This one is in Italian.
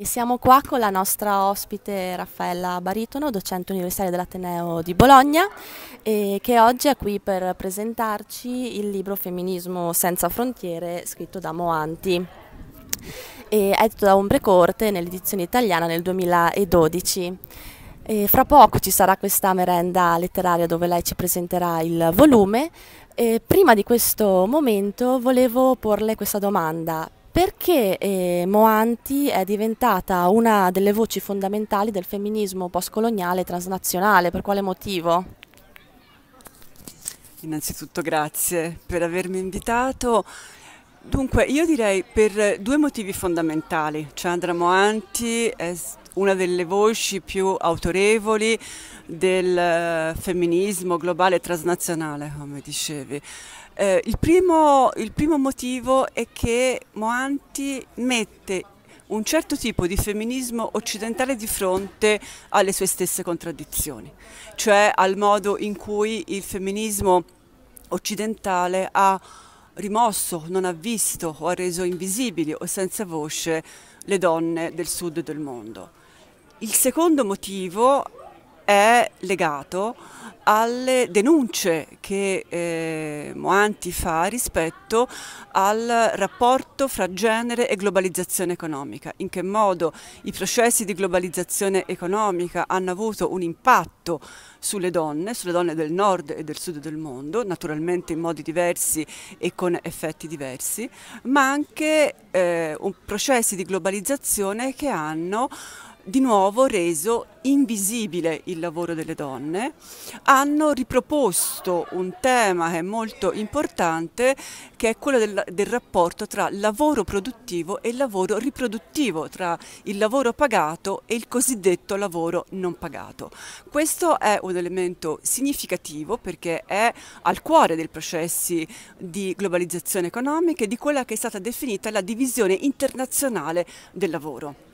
Siamo qua con la nostra ospite Raffaella Baritono, docente universitaria dell'Ateneo di Bologna, e che oggi è qui per presentarci il libro Femminismo senza frontiere scritto da Moanti. E edito da Ombre Corte nell'edizione italiana nel 2012. E fra poco ci sarà questa merenda letteraria dove lei ci presenterà il volume. E prima di questo momento volevo porle questa domanda perché eh, Moanti è diventata una delle voci fondamentali del femminismo postcoloniale transnazionale. Per quale motivo? Innanzitutto grazie per avermi invitato. Dunque, io direi per due motivi fondamentali. Chandra Moanti è una delle voci più autorevoli del eh, femminismo globale transnazionale, come dicevi. Eh, il, primo, il primo motivo è che Moanti mette un certo tipo di femminismo occidentale di fronte alle sue stesse contraddizioni, cioè al modo in cui il femminismo occidentale ha rimosso, non ha visto o ha reso invisibili o senza voce le donne del sud del mondo. Il secondo motivo è legato alle denunce che eh, Moanti fa rispetto al rapporto fra genere e globalizzazione economica, in che modo i processi di globalizzazione economica hanno avuto un impatto sulle donne, sulle donne del nord e del sud del mondo, naturalmente in modi diversi e con effetti diversi, ma anche eh, processi di globalizzazione che hanno di nuovo reso invisibile il lavoro delle donne, hanno riproposto un tema che è molto importante che è quello del, del, rapporto tra lavoro produttivo e lavoro riproduttivo, tra il lavoro pagato e il cosiddetto lavoro non pagato. Questo è un elemento significativo perché è al cuore dei processi di globalizzazione economica e di quella che è stata definita la divisione internazionale del lavoro.